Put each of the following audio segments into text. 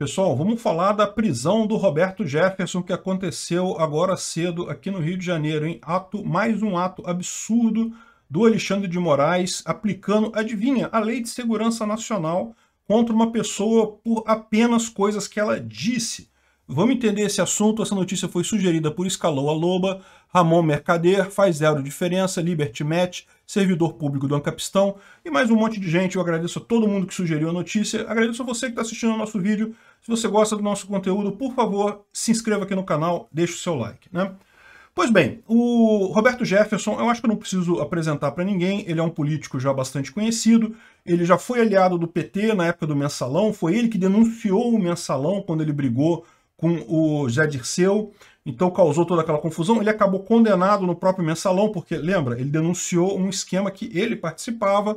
Pessoal, vamos falar da prisão do Roberto Jefferson que aconteceu agora cedo aqui no Rio de Janeiro, em ato mais um ato absurdo do Alexandre de Moraes aplicando, adivinha, a Lei de Segurança Nacional contra uma pessoa por apenas coisas que ela disse. Vamos entender esse assunto. Essa notícia foi sugerida por Escaloa Loba, Ramon Mercader, Faz Zero Diferença, Liberty Match, Servidor Público do Ancapistão e mais um monte de gente. Eu agradeço a todo mundo que sugeriu a notícia. Agradeço a você que está assistindo o nosso vídeo. Se você gosta do nosso conteúdo, por favor, se inscreva aqui no canal, deixe o seu like. Né? Pois bem, o Roberto Jefferson, eu acho que eu não preciso apresentar para ninguém, ele é um político já bastante conhecido, ele já foi aliado do PT na época do Mensalão, foi ele que denunciou o Mensalão quando ele brigou com o Zé Dirceu, então causou toda aquela confusão. Ele acabou condenado no próprio mensalão, porque, lembra, ele denunciou um esquema que ele participava,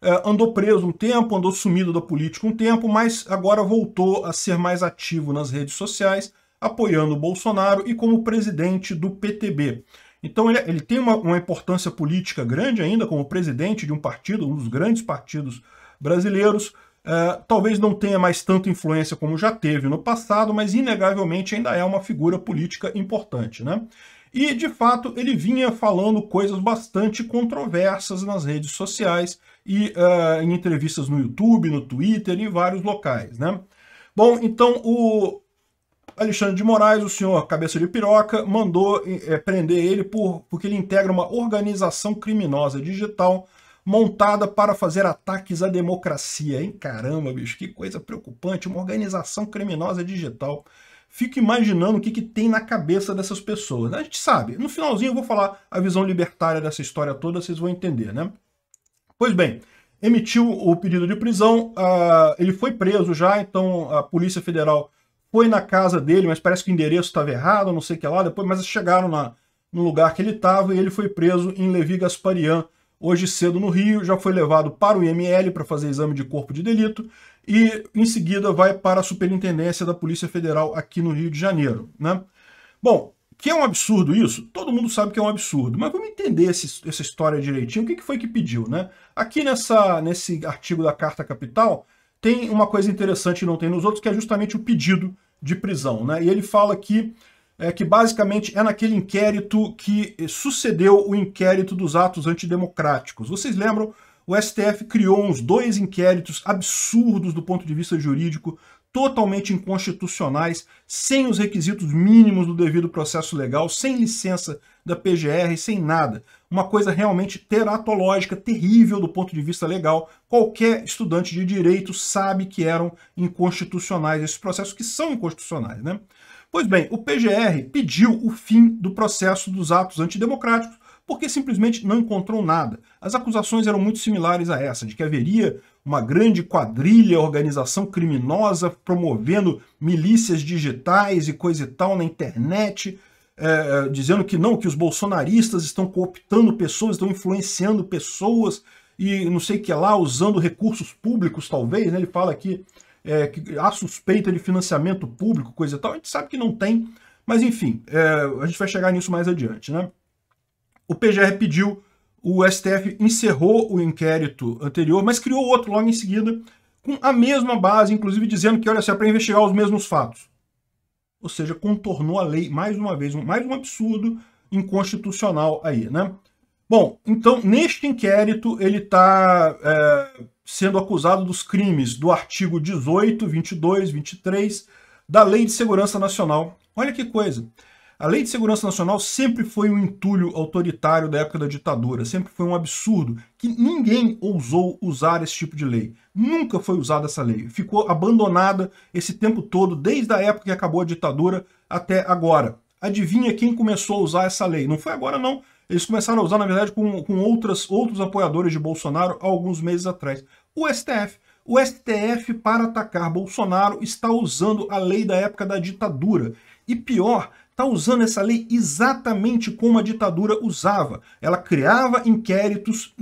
eh, andou preso um tempo, andou sumido da política um tempo, mas agora voltou a ser mais ativo nas redes sociais, apoiando o Bolsonaro e como presidente do PTB. Então ele, ele tem uma, uma, importância política grande ainda como presidente de um partido, um dos grandes partidos brasileiros, Uh, talvez não tenha mais tanta influência como já teve no passado, mas inegavelmente ainda é uma figura política importante, né? E, de fato, ele vinha falando coisas bastante controversas nas redes sociais e uh, em entrevistas no YouTube, no Twitter, em vários locais, né? Bom, então o Alexandre de Moraes, o senhor cabeça de piroca, mandou é, prender ele por, porque ele integra uma organização criminosa digital montada para fazer ataques à democracia. Hein? Caramba, bicho, que coisa preocupante. Uma organização criminosa digital. Fico imaginando o que, que tem na cabeça dessas pessoas. Né? A gente sabe. No finalzinho eu vou falar a visão libertária dessa história toda, vocês vão entender, né? Pois bem, emitiu o pedido de prisão, uh, ele foi preso já, então a Polícia Federal foi na casa dele, mas parece que o endereço estava errado, não sei o que lá, depois, mas chegaram na, no lugar que ele estava e ele foi preso em Levi Gasparian, hoje cedo no Rio, já foi levado para o IML para fazer exame de corpo de delito e em seguida vai para a Superintendência da Polícia Federal aqui no Rio de Janeiro. Né? Bom, que é um absurdo isso? Todo mundo sabe que é um absurdo, mas vamos entender esse, essa história direitinho. O que, que foi que pediu, né? Aqui nessa, nesse artigo da Carta Capital tem uma coisa interessante e não tem nos outros, que é justamente o pedido de prisão, né? E ele fala que é, que basicamente é naquele inquérito que eh, sucedeu o inquérito dos atos antidemocráticos. Vocês lembram? O STF criou uns dois inquéritos absurdos do ponto de vista jurídico, totalmente inconstitucionais, sem os requisitos mínimos do devido processo legal, sem licença da PGR, sem nada. Uma coisa realmente teratológica, terrível do ponto de vista legal. Qualquer estudante de direito sabe que eram inconstitucionais esses processos, que são inconstitucionais, né? Pois bem, o PGR pediu o fim do processo dos atos antidemocráticos porque simplesmente não encontrou nada. As acusações eram muito similares a essa, de que haveria uma grande quadrilha, organização criminosa promovendo milícias digitais e coisa e tal na internet, é, dizendo que não, que os bolsonaristas estão cooptando pessoas, estão influenciando pessoas e não sei o que lá, usando recursos públicos, talvez, né? ele fala aqui é, que há suspeita de financiamento público, coisa e tal. A gente sabe que não tem, mas enfim, é, a gente vai chegar nisso mais adiante, né? O PGR pediu, o STF encerrou o inquérito anterior, mas criou outro logo em seguida, com a mesma base, inclusive dizendo que, olha só, é para investigar os mesmos fatos. Ou seja, contornou a lei mais uma vez, mais um absurdo inconstitucional aí, né? Bom, então, neste inquérito, ele está é, sendo acusado dos crimes do artigo 18, 22, 23 da Lei de Segurança Nacional. Olha que coisa! A Lei de Segurança Nacional sempre foi um entulho autoritário da época da ditadura, sempre foi um absurdo, que ninguém ousou usar esse tipo de lei. Nunca foi usada essa lei. Ficou abandonada esse tempo todo, desde a época que acabou a ditadura até agora. Adivinha quem começou a usar essa lei? Não foi agora, não. Eles começaram a usar, na verdade, com, com outras, outros apoiadores de Bolsonaro há alguns meses atrás o STF. O STF, para atacar Bolsonaro, está usando a lei da época da ditadura. E pior, está usando essa lei exatamente como a ditadura usava. Ela criava inquéritos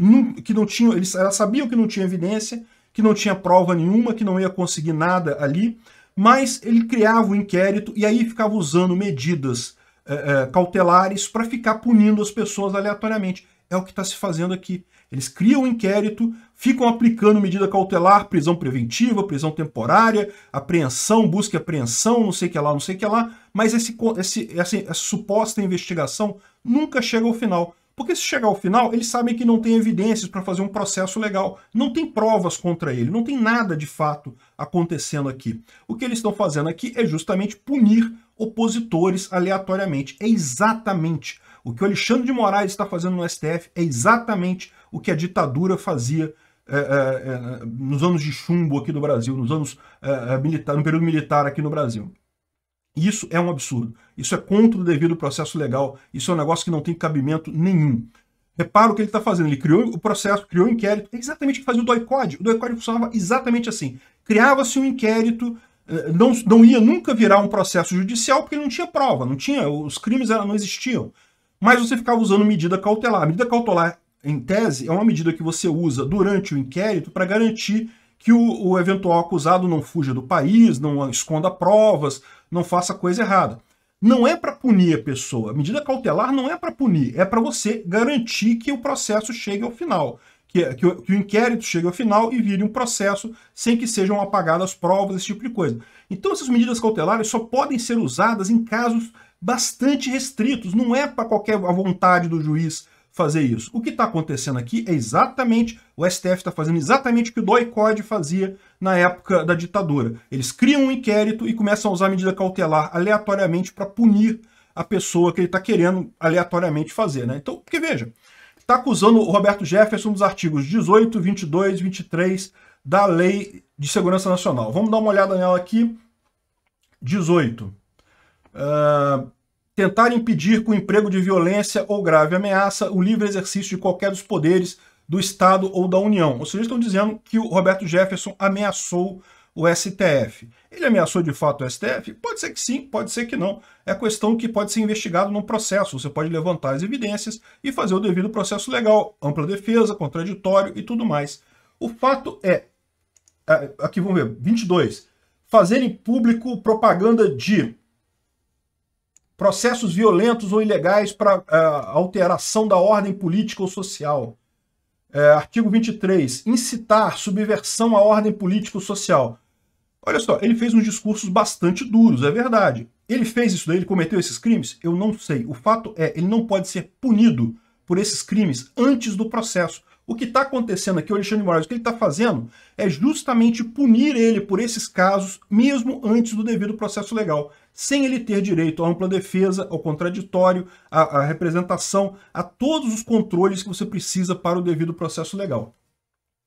que não tinham. Eles, ela sabia que não tinha evidência, que não tinha prova nenhuma, que não ia conseguir nada ali, mas ele criava o um inquérito e aí ficava usando medidas é, é, cautelares para ficar punindo as pessoas aleatoriamente. É o que está se fazendo aqui. Eles criam um inquérito, ficam aplicando medida cautelar, prisão preventiva, prisão temporária, apreensão, busca e apreensão, não sei o que lá, não sei o que lá, mas esse, esse, essa, essa suposta investigação nunca chega ao final. Porque se chegar ao final, eles sabem que não tem evidências para fazer um processo legal, não tem provas contra ele, não tem nada de fato acontecendo aqui. O que eles estão fazendo aqui é justamente punir opositores aleatoriamente. É exatamente o que o Alexandre de Moraes está fazendo no STF é exatamente o que a ditadura fazia é, é, é, nos anos de chumbo aqui do Brasil, nos anos eh, eh, militar, no período militar aqui no Brasil. Isso é um absurdo. Isso é contra o devido processo legal. Isso é um negócio que não tem cabimento nenhum. Repara o que ele está fazendo. Ele criou o processo, criou o inquérito. É exatamente o que fazia o DOI-COD. O DOI-COD funcionava exatamente assim. Criava-se um inquérito, eh, não, não ia nunca virar um processo judicial porque não tinha prova, não tinha, os crimes não existiam mas você ficava usando medida cautelar. A medida cautelar, em tese, é uma medida que você usa durante o inquérito para garantir que o, o, eventual acusado não fuja do país, não esconda provas, não faça coisa errada. Não é para punir a pessoa. A medida cautelar não é para punir, é para você garantir que o processo chegue ao final, que, que, o, que, o, inquérito chegue ao final e vire um processo sem que sejam apagadas provas, esse tipo de coisa. Então, essas medidas cautelares só podem ser usadas em casos bastante restritos, não é para qualquer a vontade do juiz fazer isso. O que está acontecendo aqui é exatamente, o STF está fazendo exatamente o que o DOI Code fazia na época da ditadura. Eles criam um inquérito e começam a usar medida cautelar aleatoriamente para punir a pessoa que ele está querendo aleatoriamente fazer. Né? Então, porque veja, está acusando o Roberto Jefferson dos artigos 18, 22, 23 da Lei de Segurança Nacional. Vamos dar uma olhada nela aqui. 18. Ah, tentar impedir com emprego de violência ou grave ameaça o livre exercício de qualquer dos poderes do Estado ou da União. Ou seja, estão dizendo que o Roberto Jefferson ameaçou o STF. Ele ameaçou de fato o STF? Pode ser que sim, pode ser que não. É questão que pode ser investigado num processo. Você pode levantar as evidências e fazer o devido processo legal, ampla defesa, contraditório e tudo mais. O fato é, é aqui vamos ver, 22, fazer em público propaganda de processos violentos ou ilegais para é, alteração da ordem política ou social. É, artigo 23, incitar subversão à ordem política ou social. Olha só, ele fez uns discursos bastante duros, é verdade. Ele fez isso daí, ele cometeu esses crimes? Eu não sei. O fato é, ele não pode ser punido por esses crimes antes do processo. O que está acontecendo aqui, o Alexandre de Moraes, o que ele está fazendo é justamente punir ele por esses casos, mesmo antes do devido processo legal sem ele ter direito à ampla defesa, ao contraditório, à, à representação, a todos os controles que você precisa para o devido processo legal.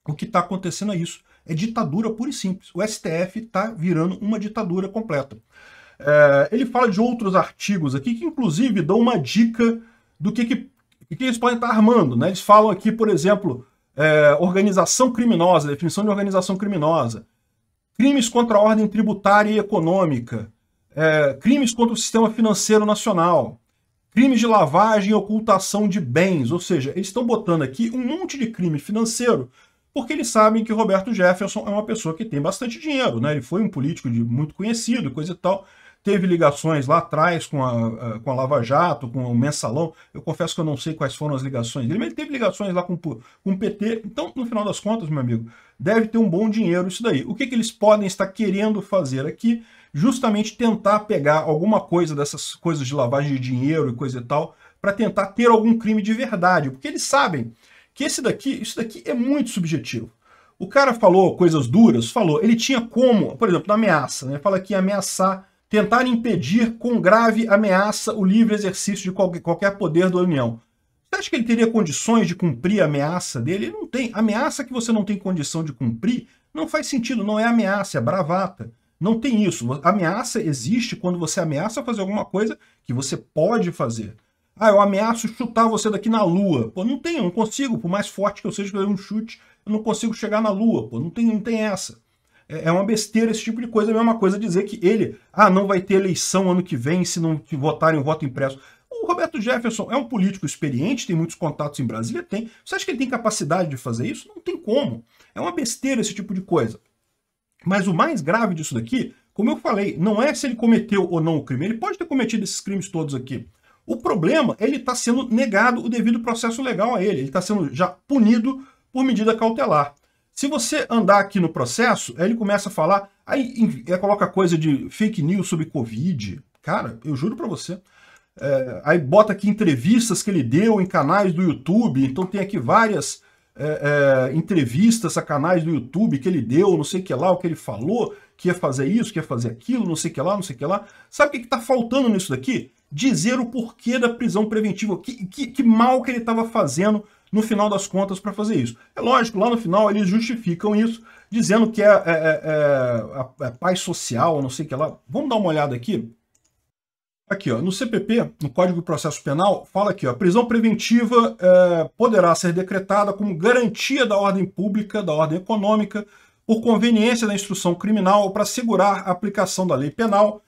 O que está acontecendo é isso. É ditadura pura e simples. O STF está virando uma ditadura completa. É, ele fala de outros artigos aqui que, inclusive, dão uma dica do que, que, que eles podem estar tá armando. Né? Eles falam aqui, por exemplo, é, organização criminosa, definição de organização criminosa, crimes contra a ordem tributária e econômica, é, crimes contra o sistema financeiro nacional, crimes de lavagem e ocultação de bens. Ou seja, eles estão botando aqui um monte de crime financeiro porque eles sabem que Roberto Jefferson é uma pessoa que tem bastante dinheiro, né? Ele foi um político de, muito conhecido, coisa e tal. Teve ligações lá atrás com a, com a Lava Jato, com o Mensalão. Eu confesso que eu não sei quais foram as ligações dele, mas ele teve ligações lá com, com o PT. Então, no final das contas, meu amigo, deve ter um bom dinheiro isso daí. O que, que eles podem estar querendo fazer aqui justamente tentar pegar alguma coisa dessas coisas de lavagem de dinheiro e coisa e tal, para tentar ter algum crime de verdade, porque eles sabem que esse daqui, isso daqui é muito subjetivo. O cara falou coisas duras, falou, ele tinha como, por exemplo, na ameaça, né? Fala que ameaçar, tentar impedir com grave ameaça o livre exercício de qualquer, qualquer poder da União. Você acha que ele teria condições de cumprir a ameaça dele? Ele não tem. Ameaça que você não tem condição de cumprir não faz sentido, não é ameaça, é bravata. Não tem isso. Ameaça existe quando você ameaça fazer alguma coisa que você pode fazer. Ah, eu ameaço chutar você daqui na lua. Pô, não tem, eu não consigo. Por mais forte que eu seja que um chute, eu não consigo chegar na lua. Pô, não tem, não tem essa. É, é uma besteira esse tipo de coisa. É a mesma coisa dizer que ele, ah, não vai ter eleição ano que vem se não votarem o voto impresso. O Roberto Jefferson é um político experiente, tem muitos contatos em Brasília, tem. Você acha que ele tem capacidade de fazer isso? Não tem como. É uma besteira esse tipo de coisa. Mas o mais grave disso daqui, como eu falei, não é se ele cometeu ou não o crime. Ele pode ter cometido esses crimes todos aqui. O problema é ele está sendo negado o devido processo legal a ele. Ele está sendo já punido por medida cautelar. Se você andar aqui no processo, aí ele começa a falar, aí, coloca coisa de fake news sobre Covid. Cara, eu juro para você. É, aí bota aqui entrevistas que ele deu em canais do YouTube. Então tem aqui várias é, é, entrevistas sacanais do YouTube que ele deu, não sei o que lá, o que ele falou, que ia fazer isso, que ia fazer aquilo, não sei o que lá, não sei o que lá. Sabe o que está faltando nisso daqui? Dizer o porquê da prisão preventiva, que, que, que mal que ele estava fazendo no final das contas para fazer isso. É lógico, lá no final eles justificam isso, dizendo que é, é, é, a, é, a é, é paz social, não sei o que lá. Vamos dar uma olhada aqui? Aqui, ó, no CPP, no Código de Processo Penal, fala aqui, ó, a prisão preventiva é, poderá ser decretada como garantia da ordem pública, da ordem econômica, por conveniência da instrução criminal para assegurar a aplicação da lei penal,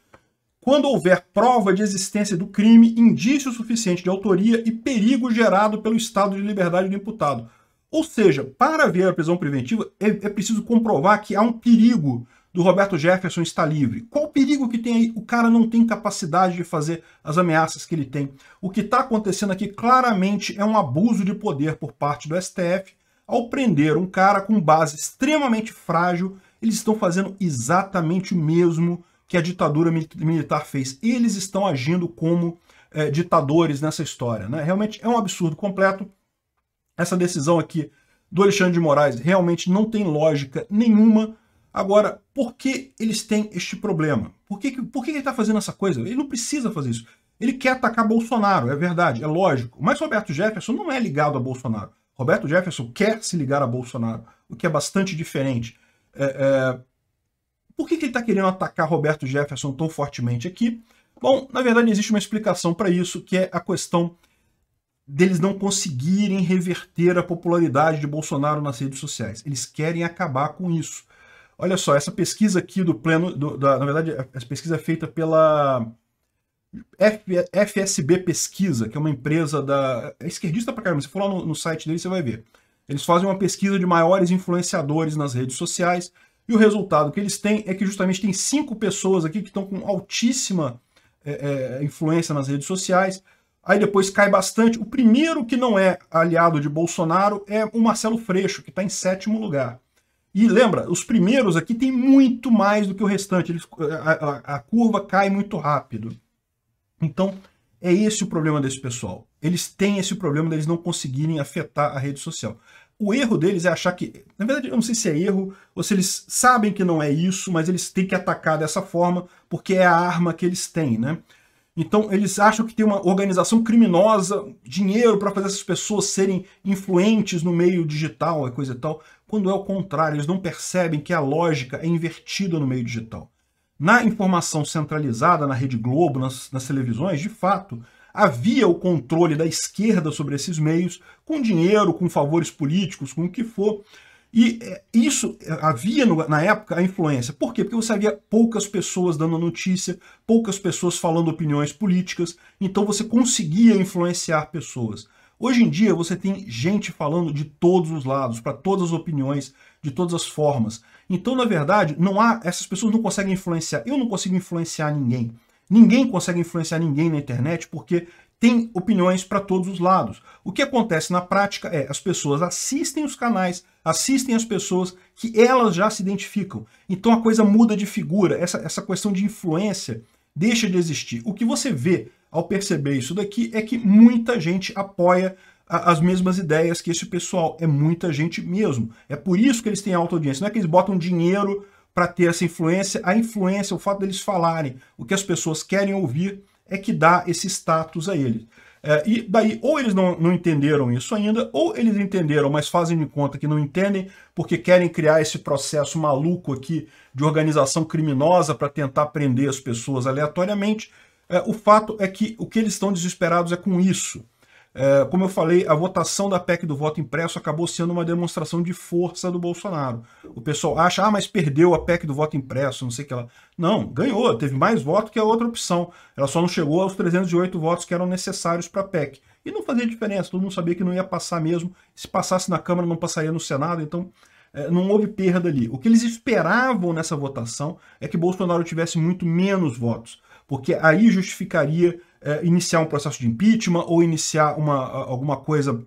quando houver prova de existência do crime, indício suficiente de autoria e perigo gerado pelo estado de liberdade do imputado. Ou seja, para haver a prisão preventiva, é, é preciso comprovar que há um perigo do Roberto Jefferson está livre. Qual o perigo que tem aí? O cara não tem capacidade de fazer as ameaças que ele tem. O que está acontecendo aqui claramente é um abuso de poder por parte do STF ao prender um cara com base extremamente frágil. Eles estão fazendo exatamente o mesmo que a ditadura militar fez. Eles estão agindo como é, ditadores nessa história. Né? Realmente é um absurdo completo. Essa decisão aqui do Alexandre de Moraes realmente não tem lógica nenhuma Agora, por que eles têm este problema? Por que, por que ele está fazendo essa coisa? Ele não precisa fazer isso. Ele quer atacar Bolsonaro, é verdade, é lógico. Mas Roberto Jefferson não é ligado a Bolsonaro. Roberto Jefferson quer se ligar a Bolsonaro, o que é bastante diferente. É, é... Por que, que ele está querendo atacar Roberto Jefferson tão fortemente aqui? Bom, na verdade existe uma explicação para isso, que é a questão deles não conseguirem reverter a popularidade de Bolsonaro nas redes sociais. Eles querem acabar com isso. Olha só, essa pesquisa aqui do pleno, do, da, na verdade, essa pesquisa é feita pela FSB Pesquisa, que é uma empresa da é esquerdista pra caramba. Se for lá no, no site dele, você vai ver. Eles fazem uma pesquisa de maiores influenciadores nas redes sociais e o resultado que eles têm é que justamente tem cinco pessoas aqui que estão com altíssima é, é, influência nas redes sociais. Aí depois cai bastante. O primeiro que não é aliado de Bolsonaro é o Marcelo Freixo, que está em sétimo lugar. E lembra, os primeiros aqui tem muito mais do que o restante. Eles, eh, a, a, a curva cai muito rápido. Então, é esse o problema desse pessoal. Eles têm esse problema deles de não conseguirem afetar a rede social. O erro deles é achar que. Na verdade, eu não sei se é erro ou se eles sabem que não é isso, mas eles têm que atacar dessa forma porque é a arma que eles têm, né? Então, eles acham que tem uma organização criminosa, dinheiro para fazer essas pessoas serem influentes no meio digital e coisa e tal, quando é o contrário, eles não percebem que a lógica é invertida no meio digital. Na informação centralizada, na Rede Globo, nas, nas televisões, de fato, havia o controle da esquerda sobre esses meios, com dinheiro, com favores políticos, com o que for, e é, isso é, havia no, na época a influência. Por quê? Porque você havia poucas pessoas dando notícia, poucas pessoas falando opiniões políticas, então você conseguia influenciar pessoas. Hoje em dia você tem gente falando de todos os lados, para todas as opiniões, de todas as formas. Então, na verdade, não há essas pessoas não conseguem influenciar. Eu não consigo influenciar ninguém. Ninguém consegue influenciar ninguém na internet porque tem opiniões para todos os lados. O que acontece na prática é as pessoas assistem os canais, assistem as pessoas que elas já se identificam. Então a coisa muda de figura, essa, essa questão de influência deixa de existir. O que você vê ao perceber isso daqui é que muita gente apoia as mesmas ideias que esse pessoal. É muita gente mesmo. É por isso que eles têm alta audiência. Não é que eles botam dinheiro para ter essa influência. A influência, o fato deles falarem o que as pessoas querem ouvir, é que dá esse status a eles. É, e daí, ou eles não, não entenderam isso ainda, ou eles entenderam, mas fazem de conta que não entendem, porque querem criar esse processo maluco aqui de organização criminosa para tentar prender as pessoas aleatoriamente. É, o fato é que o que eles estão desesperados é com isso. É, como eu falei, a votação da PEC do voto impresso acabou sendo uma demonstração de força do Bolsonaro. O pessoal acha, ah, mas perdeu a PEC do voto impresso, não sei o que lá. Não, ganhou, teve mais voto que a outra opção. Ela só não chegou aos 308 votos que eram necessários para a PEC. E não fazia diferença, todo mundo sabia que não ia passar mesmo. Se passasse na Câmara, não passaria no Senado, então é, não houve perda ali. O que eles esperavam nessa votação é que Bolsonaro tivesse muito menos votos, porque aí justificaria é, iniciar um processo de impeachment ou iniciar uma, alguma coisa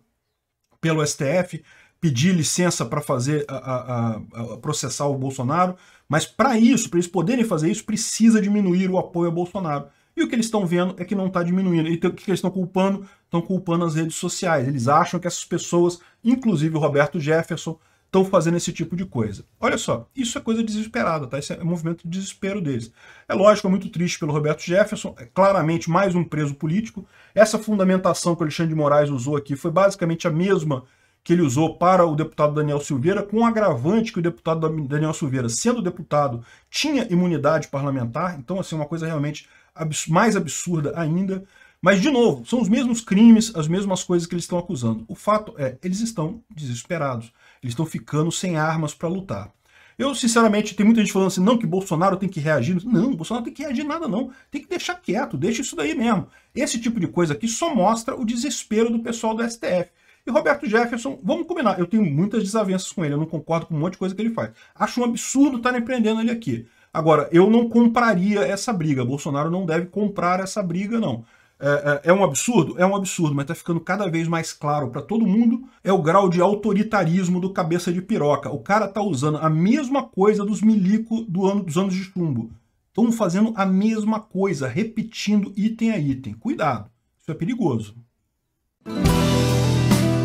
pelo STF, pedir licença para fazer a, processar o Bolsonaro. Mas para isso, para eles poderem fazer isso, precisa diminuir o apoio a Bolsonaro. E o que eles estão vendo é que não está diminuindo. E o que eles estão culpando? Estão culpando as redes sociais. Eles acham que essas pessoas, inclusive o Roberto Jefferson, estão fazendo esse tipo de coisa. Olha só, isso é coisa desesperada, tá? Esse é um movimento de desespero deles. É lógico, é muito triste pelo Roberto Jefferson, é claramente mais um preso político. Essa fundamentação que o Alexandre de Moraes usou aqui foi basicamente a mesma que ele usou para o deputado Daniel Silveira, com o um agravante que o deputado Daniel Silveira, sendo deputado, tinha imunidade parlamentar, então assim, uma coisa realmente abs mais absurda ainda. Mas, de novo, são os mesmos crimes, as mesmas coisas que eles estão acusando. O fato é, eles estão desesperados. Eles estão ficando sem armas para lutar. Eu, sinceramente, tem muita gente falando assim, não, que Bolsonaro tem que reagir. Não, Bolsonaro tem que reagir nada, não. Tem que deixar quieto, deixa isso daí mesmo. Esse tipo de coisa aqui só mostra o desespero do pessoal do STF. E Roberto Jefferson, vamos combinar, eu tenho muitas desavenças com ele, eu não concordo com um monte de coisa que ele faz. Acho um absurdo estar empreendendo ele aqui. Agora, eu não compraria essa briga. Bolsonaro não deve comprar essa briga, não. É, é, é, um absurdo? É um absurdo, mas está ficando cada vez mais claro para todo mundo é o grau de autoritarismo do cabeça de piroca. O cara está usando a mesma coisa dos milico do ano, dos anos de chumbo. Estão fazendo a mesma coisa, repetindo item a item. Cuidado, isso é perigoso.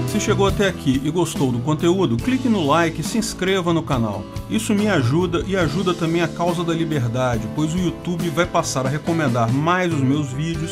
Se chegou até aqui e gostou do conteúdo, clique no like e se inscreva no canal. Isso me ajuda e ajuda também a causa da liberdade, pois o YouTube vai passar a recomendar mais os meus vídeos